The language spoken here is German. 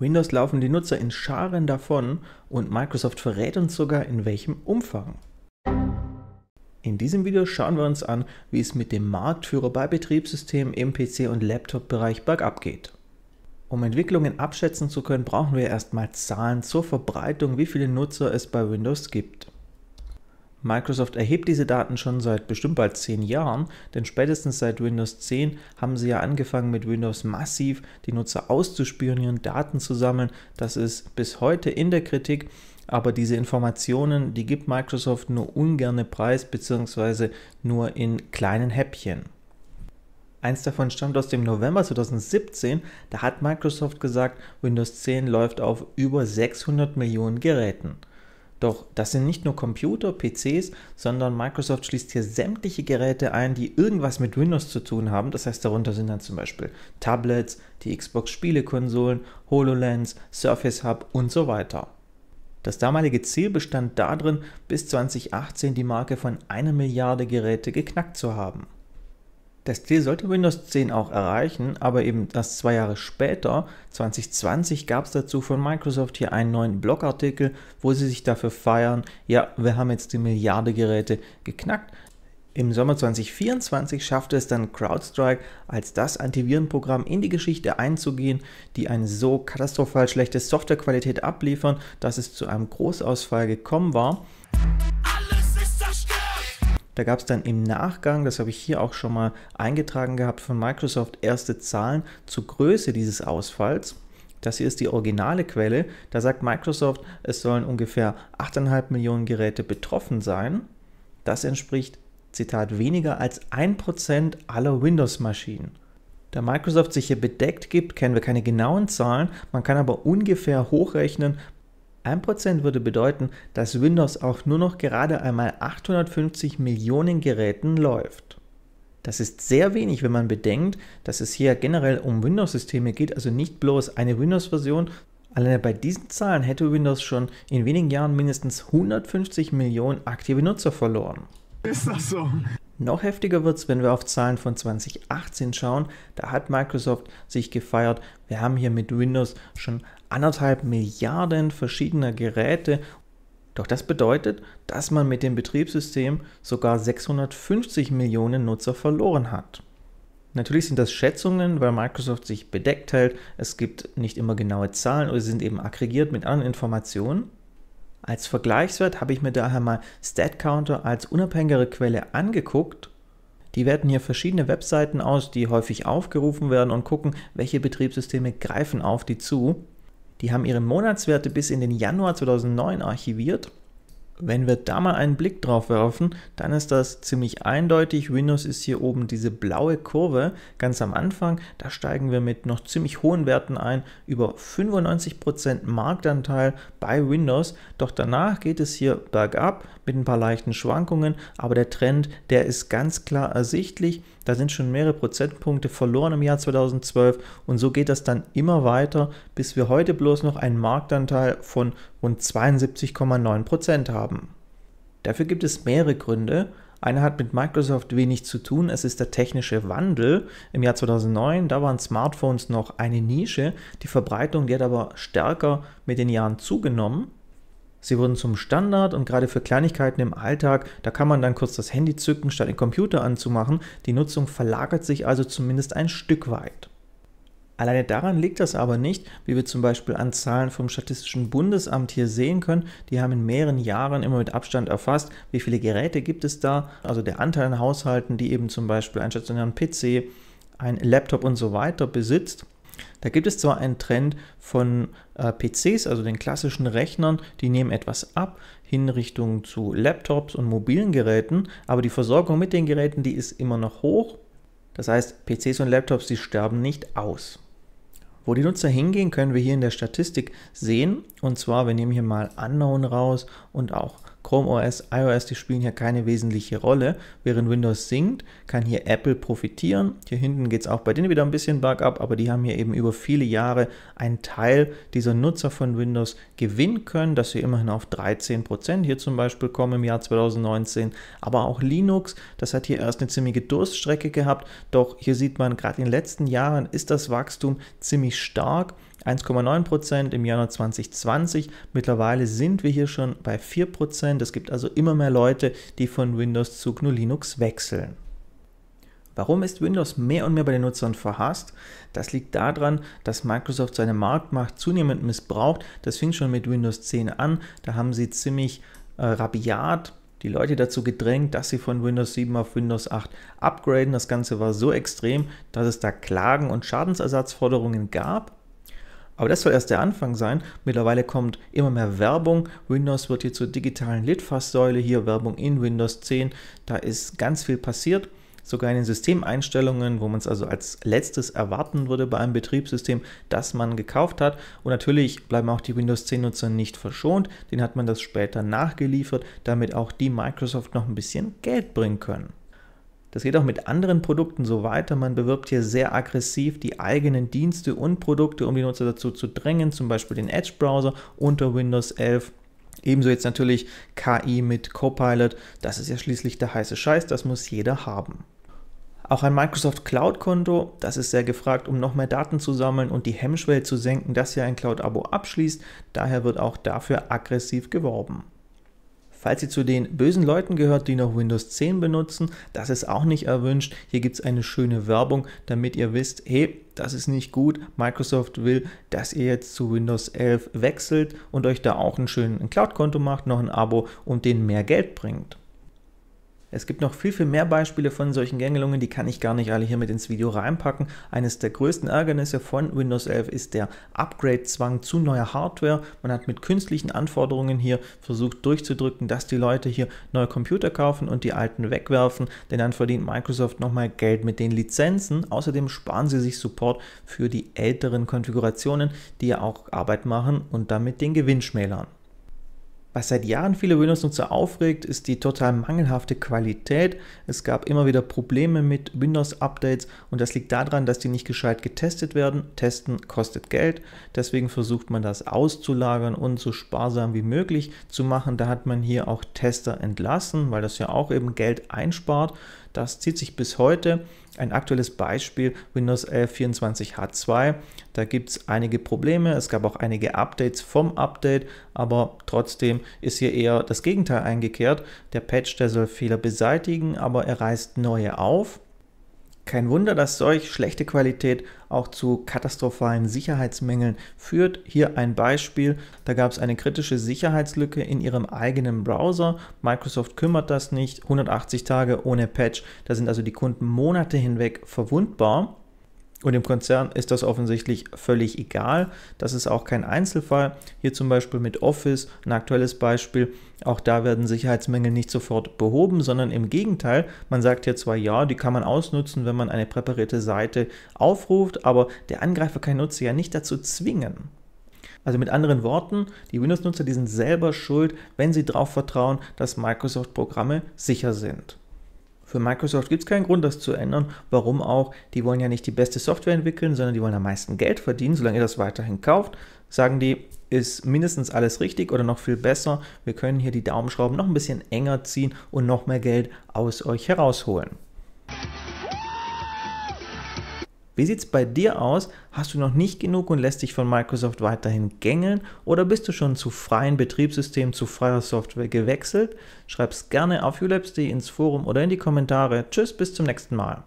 Windows laufen die Nutzer in Scharen davon und Microsoft verrät uns sogar in welchem Umfang. In diesem Video schauen wir uns an, wie es mit dem Marktführer bei Betriebssystemen im PC- und Laptop-Bereich bergab geht. Um Entwicklungen abschätzen zu können, brauchen wir erstmal Zahlen zur Verbreitung, wie viele Nutzer es bei Windows gibt. Microsoft erhebt diese Daten schon seit bestimmt bald zehn Jahren, denn spätestens seit Windows 10 haben sie ja angefangen mit Windows massiv die Nutzer auszuspionieren, Daten zu sammeln. Das ist bis heute in der Kritik, aber diese Informationen, die gibt Microsoft nur ungerne preis bzw. nur in kleinen Häppchen. Eins davon stammt aus dem November 2017, da hat Microsoft gesagt, Windows 10 läuft auf über 600 Millionen Geräten. Doch das sind nicht nur Computer, PCs, sondern Microsoft schließt hier sämtliche Geräte ein, die irgendwas mit Windows zu tun haben. Das heißt, darunter sind dann zum Beispiel Tablets, die Xbox-Spielekonsolen, HoloLens, Surface Hub und so weiter. Das damalige Ziel bestand darin, bis 2018 die Marke von einer Milliarde Geräte geknackt zu haben. Das Ziel sollte Windows 10 auch erreichen, aber eben das zwei Jahre später, 2020, gab es dazu von Microsoft hier einen neuen Blogartikel, wo sie sich dafür feiern, ja, wir haben jetzt die Milliarde Geräte geknackt. Im Sommer 2024 schaffte es dann CrowdStrike, als das Antivirenprogramm in die Geschichte einzugehen, die eine so katastrophal schlechte Softwarequalität abliefern, dass es zu einem Großausfall gekommen war. Da gab es dann im Nachgang, das habe ich hier auch schon mal eingetragen gehabt von Microsoft, erste Zahlen zur Größe dieses Ausfalls. Das hier ist die originale Quelle. Da sagt Microsoft, es sollen ungefähr 8,5 Millionen Geräte betroffen sein. Das entspricht, Zitat, weniger als 1% aller Windows-Maschinen. Da Microsoft sich hier bedeckt gibt, kennen wir keine genauen Zahlen, man kann aber ungefähr hochrechnen, 1% würde bedeuten, dass Windows auf nur noch gerade einmal 850 Millionen Geräten läuft. Das ist sehr wenig, wenn man bedenkt, dass es hier generell um Windows-Systeme geht, also nicht bloß eine Windows-Version. Alleine bei diesen Zahlen hätte Windows schon in wenigen Jahren mindestens 150 Millionen aktive Nutzer verloren. Ist das so? Noch heftiger wird es, wenn wir auf Zahlen von 2018 schauen. Da hat Microsoft sich gefeiert. Wir haben hier mit Windows schon anderthalb Milliarden verschiedener Geräte. Doch das bedeutet, dass man mit dem Betriebssystem sogar 650 Millionen Nutzer verloren hat. Natürlich sind das Schätzungen, weil Microsoft sich bedeckt hält. Es gibt nicht immer genaue Zahlen oder sie sind eben aggregiert mit anderen Informationen. Als Vergleichswert habe ich mir daher mal StatCounter als unabhängige Quelle angeguckt. Die werten hier verschiedene Webseiten aus, die häufig aufgerufen werden und gucken, welche Betriebssysteme greifen auf die zu. Die haben ihre Monatswerte bis in den Januar 2009 archiviert wenn wir da mal einen Blick drauf werfen, dann ist das ziemlich eindeutig. Windows ist hier oben diese blaue Kurve ganz am Anfang. Da steigen wir mit noch ziemlich hohen Werten ein, über 95% Marktanteil bei Windows. Doch danach geht es hier bergab mit ein paar leichten Schwankungen, aber der Trend, der ist ganz klar ersichtlich. Da sind schon mehrere Prozentpunkte verloren im Jahr 2012 und so geht das dann immer weiter, bis wir heute bloß noch einen Marktanteil von rund 72,9 Prozent haben. Dafür gibt es mehrere Gründe. Einer hat mit Microsoft wenig zu tun, es ist der technische Wandel. Im Jahr 2009, da waren Smartphones noch eine Nische, die Verbreitung, die hat aber stärker mit den Jahren zugenommen. Sie wurden zum Standard und gerade für Kleinigkeiten im Alltag, da kann man dann kurz das Handy zücken, statt den Computer anzumachen. Die Nutzung verlagert sich also zumindest ein Stück weit. Alleine daran liegt das aber nicht, wie wir zum Beispiel an Zahlen vom Statistischen Bundesamt hier sehen können. Die haben in mehreren Jahren immer mit Abstand erfasst, wie viele Geräte gibt es da, also der Anteil an Haushalten, die eben zum Beispiel einen stationären PC, einen Laptop und so weiter besitzt. Da gibt es zwar einen Trend von äh, PCs, also den klassischen Rechnern, die nehmen etwas ab hin Richtung zu Laptops und mobilen Geräten, aber die Versorgung mit den Geräten, die ist immer noch hoch. Das heißt, PCs und Laptops, die sterben nicht aus. Wo die Nutzer hingehen, können wir hier in der Statistik sehen. Und zwar, wir nehmen hier mal Unknown raus und auch Chrome OS, iOS, die spielen hier keine wesentliche Rolle. Während Windows sinkt, kann hier Apple profitieren. Hier hinten geht es auch bei denen wieder ein bisschen bergab, aber die haben hier eben über viele Jahre einen Teil dieser Nutzer von Windows gewinnen können, dass sie immerhin auf 13% hier zum Beispiel kommen im Jahr 2019. Aber auch Linux, das hat hier erst eine ziemliche Durststrecke gehabt, doch hier sieht man gerade in den letzten Jahren ist das Wachstum ziemlich stark. 1,9 im Januar 2020. Mittlerweile sind wir hier schon bei 4 Es gibt also immer mehr Leute, die von Windows zu GNU Linux wechseln. Warum ist Windows mehr und mehr bei den Nutzern verhasst? Das liegt daran, dass Microsoft seine Marktmacht zunehmend missbraucht. Das fing schon mit Windows 10 an. Da haben sie ziemlich äh, rabiat die Leute dazu gedrängt, dass sie von Windows 7 auf Windows 8 upgraden. Das Ganze war so extrem, dass es da Klagen und Schadensersatzforderungen gab. Aber das soll erst der Anfang sein. Mittlerweile kommt immer mehr Werbung. Windows wird hier zur digitalen Litfaßsäule. Hier Werbung in Windows 10. Da ist ganz viel passiert. Sogar in den Systemeinstellungen, wo man es also als letztes erwarten würde bei einem Betriebssystem, das man gekauft hat. Und natürlich bleiben auch die Windows 10-Nutzer nicht verschont. Den hat man das später nachgeliefert, damit auch die Microsoft noch ein bisschen Geld bringen können. Das geht auch mit anderen Produkten so weiter. Man bewirbt hier sehr aggressiv die eigenen Dienste und Produkte, um die Nutzer dazu zu drängen, zum Beispiel den Edge-Browser unter Windows 11. Ebenso jetzt natürlich KI mit Copilot. Das ist ja schließlich der heiße Scheiß, das muss jeder haben. Auch ein Microsoft Cloud-Konto, das ist sehr gefragt, um noch mehr Daten zu sammeln und die Hemmschwelle zu senken, dass ihr ein Cloud-Abo abschließt. Daher wird auch dafür aggressiv geworben. Falls ihr zu den bösen Leuten gehört, die noch Windows 10 benutzen, das ist auch nicht erwünscht. Hier gibt es eine schöne Werbung, damit ihr wisst, hey, das ist nicht gut. Microsoft will, dass ihr jetzt zu Windows 11 wechselt und euch da auch einen schönen Cloud-Konto macht, noch ein Abo und den mehr Geld bringt. Es gibt noch viel, viel mehr Beispiele von solchen Gängelungen, die kann ich gar nicht alle hier mit ins Video reinpacken. Eines der größten Ärgernisse von Windows 11 ist der Upgrade-Zwang zu neuer Hardware. Man hat mit künstlichen Anforderungen hier versucht durchzudrücken, dass die Leute hier neue Computer kaufen und die alten wegwerfen, denn dann verdient Microsoft nochmal Geld mit den Lizenzen. Außerdem sparen sie sich Support für die älteren Konfigurationen, die ja auch Arbeit machen und damit den Gewinn schmälern. Was seit Jahren viele Windows-Nutzer aufregt, ist die total mangelhafte Qualität. Es gab immer wieder Probleme mit Windows-Updates und das liegt daran, dass die nicht gescheit getestet werden. Testen kostet Geld, deswegen versucht man das auszulagern und so sparsam wie möglich zu machen. Da hat man hier auch Tester entlassen, weil das ja auch eben Geld einspart das zieht sich bis heute. Ein aktuelles Beispiel Windows 11 24H2. Da gibt es einige Probleme. Es gab auch einige Updates vom Update, aber trotzdem ist hier eher das Gegenteil eingekehrt. Der Patch, der soll Fehler beseitigen, aber er reißt neue auf. Kein Wunder, dass solch schlechte Qualität auch zu katastrophalen Sicherheitsmängeln führt. Hier ein Beispiel, da gab es eine kritische Sicherheitslücke in ihrem eigenen Browser. Microsoft kümmert das nicht, 180 Tage ohne Patch, da sind also die Kunden Monate hinweg verwundbar. Und im Konzern ist das offensichtlich völlig egal. Das ist auch kein Einzelfall. Hier zum Beispiel mit Office, ein aktuelles Beispiel. Auch da werden Sicherheitsmängel nicht sofort behoben, sondern im Gegenteil. Man sagt ja zwar, ja, die kann man ausnutzen, wenn man eine präparierte Seite aufruft, aber der Angreifer kann Nutzer ja nicht dazu zwingen. Also mit anderen Worten, die Windows-Nutzer, die sind selber schuld, wenn sie darauf vertrauen, dass Microsoft-Programme sicher sind. Für Microsoft gibt es keinen Grund, das zu ändern. Warum auch? Die wollen ja nicht die beste Software entwickeln, sondern die wollen am meisten Geld verdienen. Solange ihr das weiterhin kauft, sagen die, ist mindestens alles richtig oder noch viel besser. Wir können hier die Daumenschrauben noch ein bisschen enger ziehen und noch mehr Geld aus euch herausholen. Wie sieht es bei dir aus? Hast du noch nicht genug und lässt dich von Microsoft weiterhin gängeln oder bist du schon zu freien Betriebssystemen, zu freier Software gewechselt? Schreib es gerne auf ulabs.de ins Forum oder in die Kommentare. Tschüss, bis zum nächsten Mal.